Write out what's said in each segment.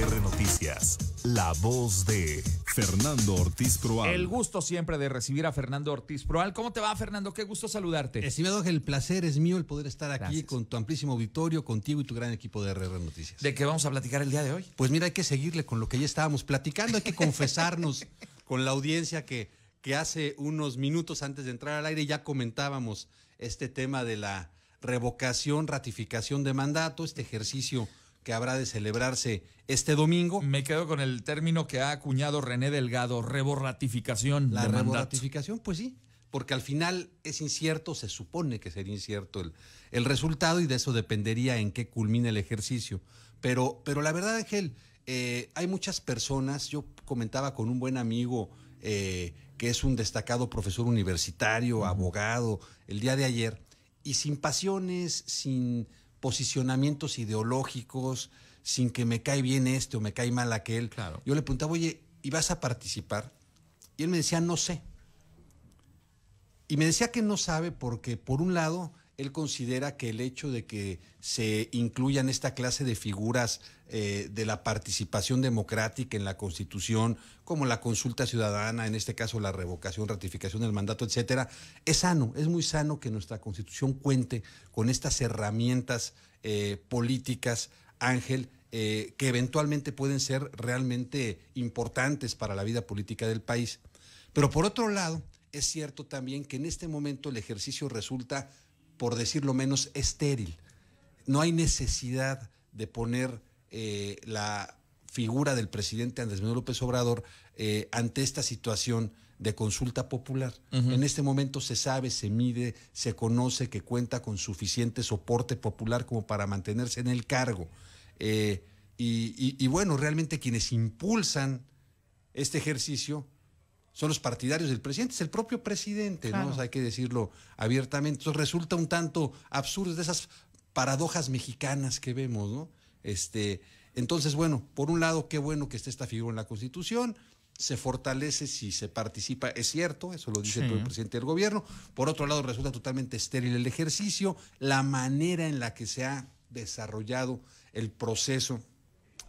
RR Noticias, la voz de Fernando Ortiz Proal. El gusto siempre de recibir a Fernando Ortiz Proal. ¿Cómo te va, Fernando? Qué gusto saludarte. Estimado el placer es mío el poder estar aquí con tu amplísimo auditorio, contigo y tu gran equipo de RR Noticias. ¿De qué vamos a platicar el día de hoy? Pues mira, hay que seguirle con lo que ya estábamos platicando, hay que confesarnos con la audiencia que, que hace unos minutos antes de entrar al aire ya comentábamos este tema de la revocación, ratificación de mandato, este ejercicio que habrá de celebrarse este domingo. Me quedo con el término que ha acuñado René Delgado, reborratificación. La reborratificación, pues sí, porque al final es incierto, se supone que sería incierto el, el resultado y de eso dependería en qué culmine el ejercicio. Pero, pero la verdad, Ángel, eh, hay muchas personas, yo comentaba con un buen amigo eh, que es un destacado profesor universitario, abogado, el día de ayer, y sin pasiones, sin posicionamientos ideológicos, sin que me cae bien este o me cae mal aquel. Claro. Yo le preguntaba, oye, ¿y vas a participar? Y él me decía, no sé. Y me decía que no sabe porque, por un lado, él considera que el hecho de que se incluyan esta clase de figuras eh, de la participación democrática en la Constitución, como la consulta ciudadana, en este caso la revocación, ratificación del mandato, etcétera, es sano, es muy sano que nuestra Constitución cuente con estas herramientas eh, políticas, Ángel, eh, que eventualmente pueden ser realmente importantes para la vida política del país. Pero por otro lado, es cierto también que en este momento el ejercicio resulta por decirlo menos, estéril. No hay necesidad de poner eh, la figura del presidente Andrés Manuel López Obrador eh, ante esta situación de consulta popular. En este momento se sabe, se mide, se conoce que cuenta con suficiente soporte popular como para mantenerse en el cargo. Eh, y, y bueno, realmente quienes impulsan este ejercicio son los partidarios del presidente, es el propio presidente, ¿no? hay que decirlo abiertamente. Entonces resulta un tanto absurdo de esas paradojas mexicanas que vemos, ¿no? Este, entonces, bueno, por un lado, qué bueno que esté esta figura en la Constitución, se fortalece si se participa, es cierto, eso lo dice el presidente del gobierno. Por otro lado, resulta totalmente estéril el ejercicio, la manera en la que se ha desarrollado el proceso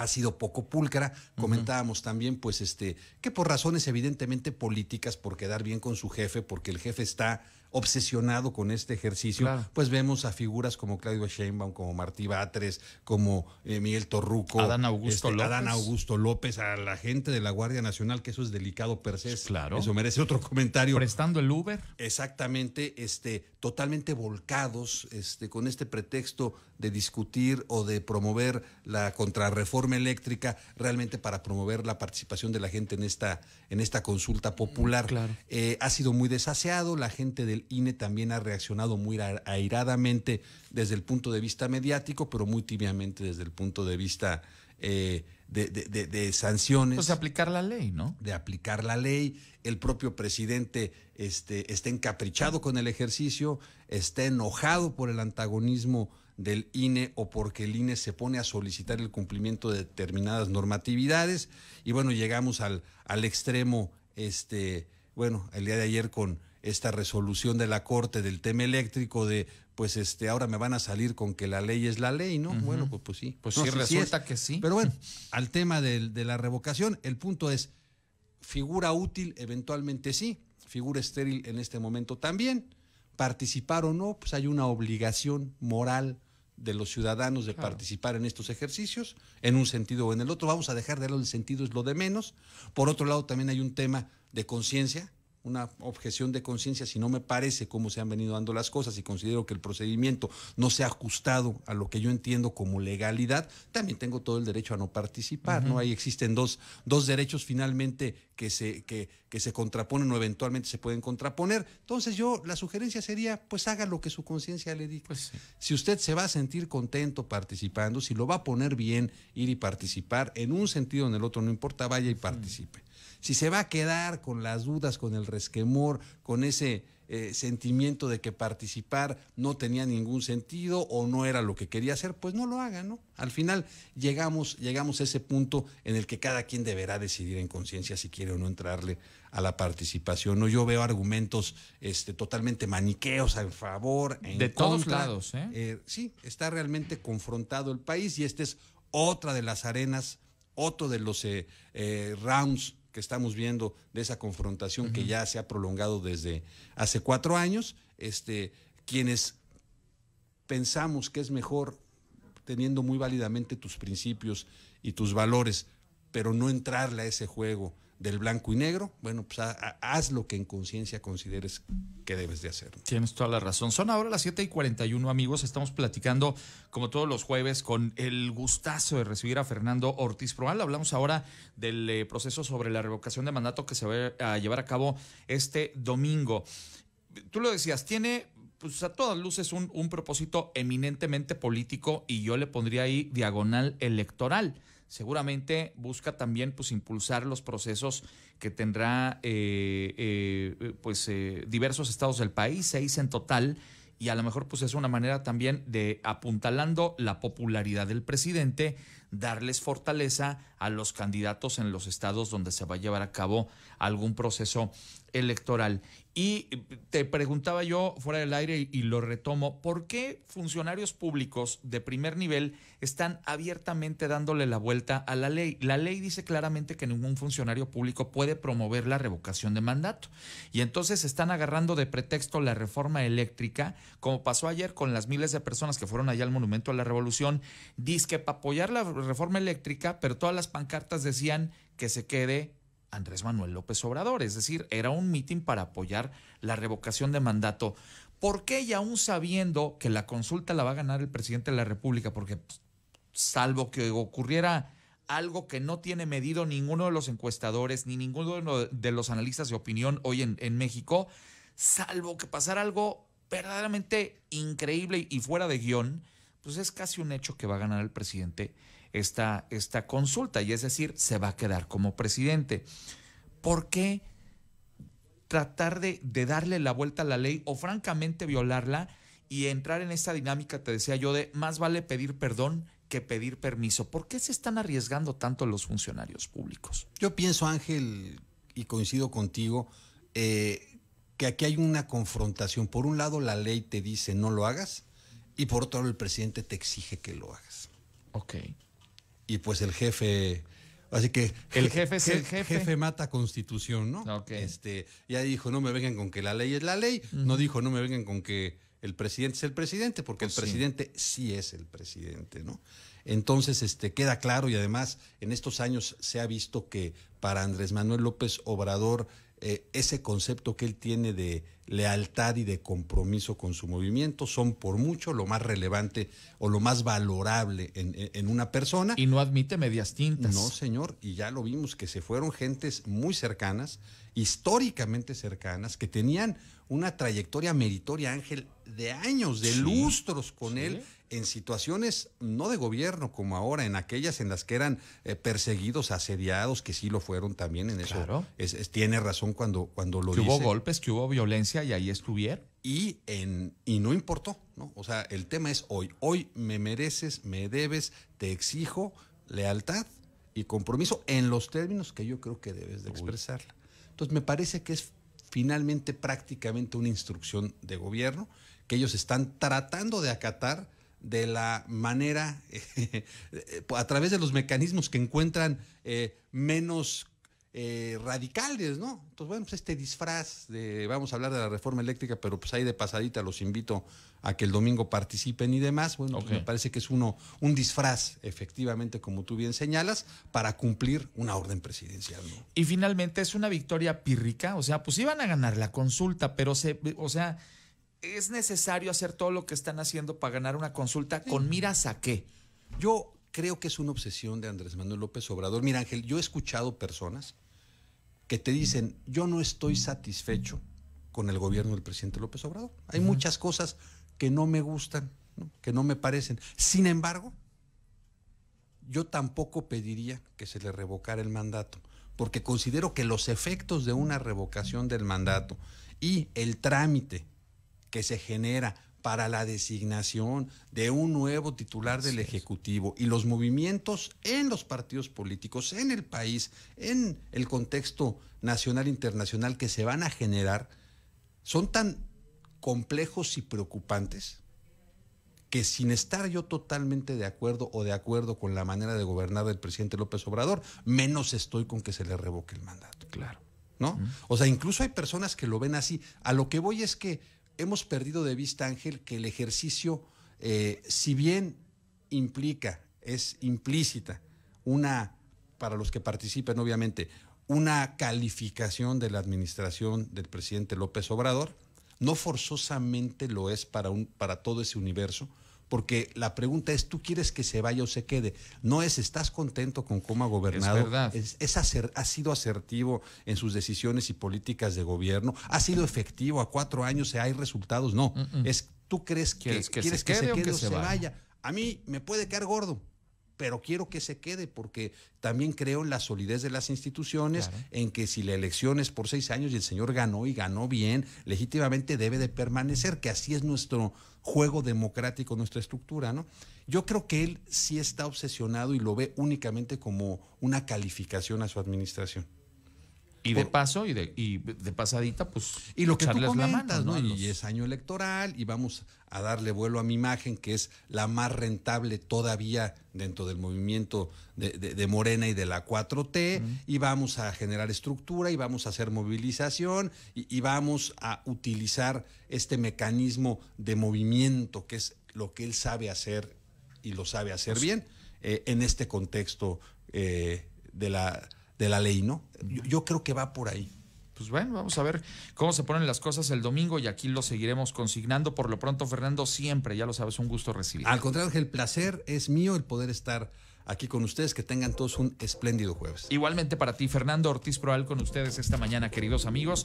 ha sido poco pulcra. Comentábamos también, pues, este, que por razones evidentemente políticas, por quedar bien con su jefe, porque el jefe está obsesionado con este ejercicio, pues vemos a figuras como Claudio Sheinbaum, como Martí Batres, como eh, Miguel Torruco, Adán Augusto, este, López. Augusto López, a la gente de la Guardia Nacional, que eso es delicado per se. Pues eso merece otro comentario. Prestando el Uber. Exactamente, este, totalmente volcados, este, con este pretexto de discutir o de promover la contrarreforma eléctrica realmente para promover la participación de la gente en esta, en esta consulta popular. Eh, ha sido muy desaseado, la gente del INE también ha reaccionado muy airadamente desde el punto de vista mediático, pero muy tibiamente desde el punto de vista eh, de, sanciones. Pues de aplicar la ley, ¿no? De aplicar la ley. El propio presidente este, está encaprichado con el ejercicio, está enojado por el antagonismo del INE o porque el INE se pone a solicitar el cumplimiento de determinadas normatividades. Y bueno, llegamos al, al extremo, este, bueno, el día de ayer con esta resolución de la Corte del tema eléctrico de pues este ahora me van a salir con que la ley es la ley, ¿no? Bueno, pues, pues, sí. Pues sí, que sí. Pero bueno, al tema del de la revocación, el punto es, figura útil eventualmente sí, figura estéril en este momento también, participar o no, pues hay una obligación moral de los ciudadanos de participar en estos ejercicios, en un sentido o en el otro. Vamos a dejar de lado el sentido, es lo de menos. Por otro lado, también hay un tema de conciencia, una objeción de conciencia si no me parece cómo se han venido dando las cosas y considero que el procedimiento no se ha ajustado a lo que yo entiendo como legalidad, también tengo todo el derecho a no participar, ¿no? Ahí existen dos, dos derechos finalmente que se, que, se contraponen o eventualmente se pueden contraponer. Entonces yo, la sugerencia sería, pues haga lo que su conciencia le diga. Pues si usted se va a sentir contento participando, si lo va a poner bien ir y participar, en un sentido o en el otro, no importa, vaya y participe. Si se va a quedar con las dudas, con el resquemor, con ese eh, sentimiento de que participar no tenía ningún sentido o no era lo que quería hacer, pues no lo haga, ¿no? Al final llegamos, llegamos a ese punto en el que cada quien deberá decidir en conciencia si quiere o no entrarle a la participación. No, yo veo argumentos este, totalmente maniqueos a favor, en de todos lados. ¿eh? ¿eh? sí, está realmente confrontado el país y esta es otra de las arenas, otro de los eh, rounds que estamos viendo de esa confrontación que ya se ha prolongado desde hace cuatro años, este, quienes pensamos que es mejor teniendo muy válidamente tus principios y tus valores, pero no entrarle a ese juego del blanco y negro, bueno, pues haz lo que en conciencia consideres que debes de hacer. Tienes toda la razón. Son ahora las 7 y 41, amigos. Estamos platicando, como todos los jueves, con el gustazo de recibir a Fernando Ortiz Proal. Hablamos ahora del eh, proceso sobre la revocación de mandato que se va a llevar a cabo este domingo. Tú lo decías, tiene pues a todas luces un, un propósito eminentemente político y yo le pondría ahí diagonal electoral seguramente busca también pues impulsar los procesos que tendrá eh, eh, eh, pues diversos estados del país, seis en total, y a lo mejor pues es una manera también de apuntalando la popularidad del presidente, darles fortaleza a los candidatos en los estados donde se va a llevar a cabo algún proceso electoral. Y eh, te preguntaba yo fuera del aire y lo retomo, ¿por qué funcionarios públicos de primer nivel están abiertamente dándole la vuelta a la ley? La ley dice claramente que ningún funcionario público puede promover la revocación de mandato. Y entonces están agarrando de pretexto la reforma eléctrica, como pasó ayer con las miles de personas que fueron allá al Monumento a la Revolución, dice que para apoyar la reforma eléctrica, pero todas las pancartas decían que se quede Andrés Manuel López Obrador, es decir, era un mitin para apoyar la revocación de mandato. ¿Por qué y aún sabiendo que la consulta la va a ganar el presidente de la República? Porque pues, salvo que ocurriera algo que no tiene medido ninguno de los encuestadores ni ninguno de los analistas de opinión hoy en, en México, salvo que pasara algo verdaderamente increíble y fuera de guión, pues es casi un hecho que va a ganar el presidente esta, esta consulta, y es decir, se va a quedar como presidente. ¿Por qué tratar de, darle la vuelta a la ley o francamente violarla y entrar en esta dinámica, te decía yo, de más vale pedir perdón que pedir permiso. ¿Por qué se están arriesgando tanto los funcionarios públicos? Yo pienso, Ángel, y coincido contigo, eh, que aquí hay una confrontación. Por un lado, la ley te dice no lo hagas, y por otro lado, el presidente te exige que lo hagas. Ok y pues el jefe... Así que el jefe es el jefe. jefe mata constitución, ¿no? Este, ya dijo, no me vengan con que la ley es la ley, no dijo, no me vengan con que el presidente es el presidente, porque el pues presidente sí. sí. es el presidente, ¿no? Entonces, este, queda claro y además en estos años se ha visto que para Andrés Manuel López Obrador eh, ese concepto que él tiene de lealtad y de compromiso con su movimiento son por mucho lo más relevante o lo más valorable en, una persona. Y no admite medias tintas. No, señor, y ya lo vimos, que se fueron gentes muy cercanas, históricamente cercanas, que tenían una trayectoria meritoria, Ángel, de años, de lustros con él en situaciones no de gobierno como ahora, en aquellas en las que eran eh, perseguidos, asediados, que sí lo fueron también en eso. Es, tiene razón cuando, cuando lo que Hubo golpes, que hubo violencia y ahí estuvieron. Y, en, y no importó, ¿no? O sea, el tema es hoy. Hoy me mereces, me debes, te exijo lealtad y compromiso en los términos que yo creo que debes de expresarla. Entonces, me parece que es finalmente prácticamente una instrucción de gobierno que ellos están tratando de acatar de la manera, eh, a través de los mecanismos que encuentran eh, menos eh, radicales, ¿no? Entonces, bueno, pues este disfraz de, vamos a hablar de la reforma eléctrica, pero pues ahí de pasadita los invito a que el domingo participen y demás, bueno, pues, me parece que es uno, un disfraz, efectivamente, como tú bien señalas, para cumplir una orden presidencial. ¿no? Y finalmente es una victoria pírrica, o sea, pues iban a ganar la consulta, pero se, o sea, es necesario hacer todo lo que están haciendo para ganar una consulta con miras a qué? Yo creo que es una obsesión de Andrés Manuel López Obrador. Mira, Ángel, yo he escuchado personas que te dicen, yo no estoy satisfecho con el gobierno del presidente López Obrador. Hay muchas cosas que no me gustan, que no me parecen. Sin embargo, yo tampoco pediría que se le revocara el mandato, porque considero que los efectos de una revocación del mandato y el trámite que se genera para la designación de un nuevo titular del Ejecutivo y los movimientos en los partidos políticos, en el país, en el contexto nacional e internacional que se van a generar, son tan complejos y preocupantes que sin estar yo totalmente de acuerdo o de acuerdo con la manera de gobernar del presidente López Obrador, menos estoy con que se le revoque el mandato. Claro. ¿No? O sea, incluso hay personas que lo ven así. A lo que voy es que hemos perdido de vista, Ángel, que el ejercicio, eh, si bien implica, es implícita, una, para los que participen, obviamente, una calificación de la administración del presidente López Obrador, no forzosamente lo es para, un, para todo ese universo porque la pregunta es, ¿tú quieres que se vaya o se quede? No es, ¿estás contento con cómo ha gobernado? Es verdad. ha sido asertivo en sus decisiones y políticas de gobierno, ha sido efectivo, a cuatro años hay resultados, no. Mm, mm. Es, ¿tú crees que quieres que, se, quede o se, vaya? A mí me puede quedar gordo, pero quiero que se quede porque también creo en la solidez de las instituciones, en que si la elección es por seis años y el señor ganó y ganó bien, legítimamente debe de permanecer, que así es nuestro juego democrático, nuestra estructura, ¿no? Yo creo que él sí está obsesionado y lo ve únicamente como una calificación a su administración. Y de paso, y de, pasadita, pues. Y lo que tú mano, ¿no? Y es año electoral, y vamos a darle vuelo a mi imagen, que es la más rentable todavía dentro del movimiento de, de, Morena y de la 4T, y vamos a generar estructura, y vamos a hacer movilización, y, vamos a utilizar este mecanismo de movimiento, que es lo que él sabe hacer y lo sabe hacer pues bien eh, en este contexto eh, de la de la ley, ¿no? Yo, creo que va por ahí pues bueno, vamos a ver cómo se ponen las cosas el domingo y aquí lo seguiremos consignando. Por lo pronto, Fernando, siempre, ya lo sabes, un gusto recibir. Al contrario, el placer es mío el poder estar aquí con ustedes. Que tengan todos un espléndido jueves. Igualmente para ti, Fernando Ortiz Proal, con ustedes esta mañana, queridos amigos.